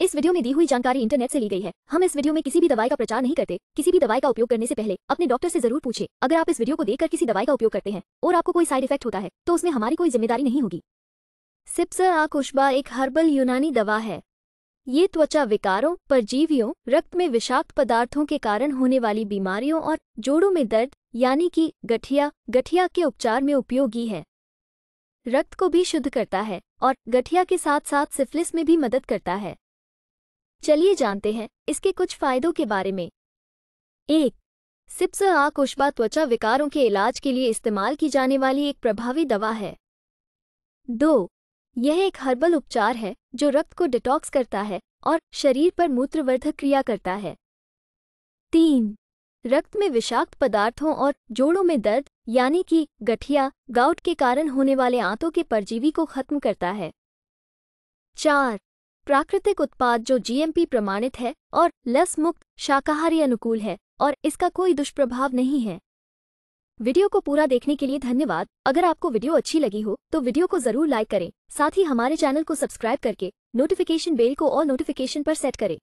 इस वीडियो में दी हुई जानकारी इंटरनेट से ली गई है हम इस वीडियो में किसी भी दवाई का प्रचार नहीं करते किसी भी दवाई का उपयोग करने से पहले अपने डॉक्टर से जरूर पूछे अगर आप इस वीडियो को देखकर किसी दवाई का उपयोग करते हैं और आपको कोई साइड इफेक्ट होता है तो उसमें हमारी कोई जिम्मेदारी नहीं होगी सिप्सर आकुशबा एक हर्बल यूनानी दवा है ये त्वचा विकारों परजीवियों रक्त में विषाक्त पदार्थों के कारण होने वाली बीमारियों और जोड़ों में दर्द यानी कि गठिया गठिया के उपचार में उपयोगी है रक्त को भी शुद्ध करता है और गठिया के साथ साथ सिफिलिस में भी मदद करता है चलिए जानते हैं इसके कुछ फायदों के बारे में एक सिप्स आक उष्बा त्वचा विकारों के इलाज के लिए इस्तेमाल की जाने वाली एक प्रभावी दवा है दो यह एक हर्बल उपचार है जो रक्त को डिटॉक्स करता है और शरीर पर मूत्रवर्धक क्रिया करता है तीन रक्त में विषाक्त पदार्थों और जोड़ों में दर्द यानी कि गठिया गाउट के कारण होने वाले आंतों के परजीवी को खत्म करता है चार प्राकृतिक उत्पाद जो जीएमपी प्रमाणित है और लस मुक्त शाकाहारी अनुकूल है और इसका कोई दुष्प्रभाव नहीं है वीडियो को पूरा देखने के लिए धन्यवाद अगर आपको वीडियो अच्छी लगी हो तो वीडियो को जरूर लाइक करें साथ ही हमारे चैनल को सब्सक्राइब करके नोटिफिकेशन बेल को और नोटिफिकेशन पर सेट करें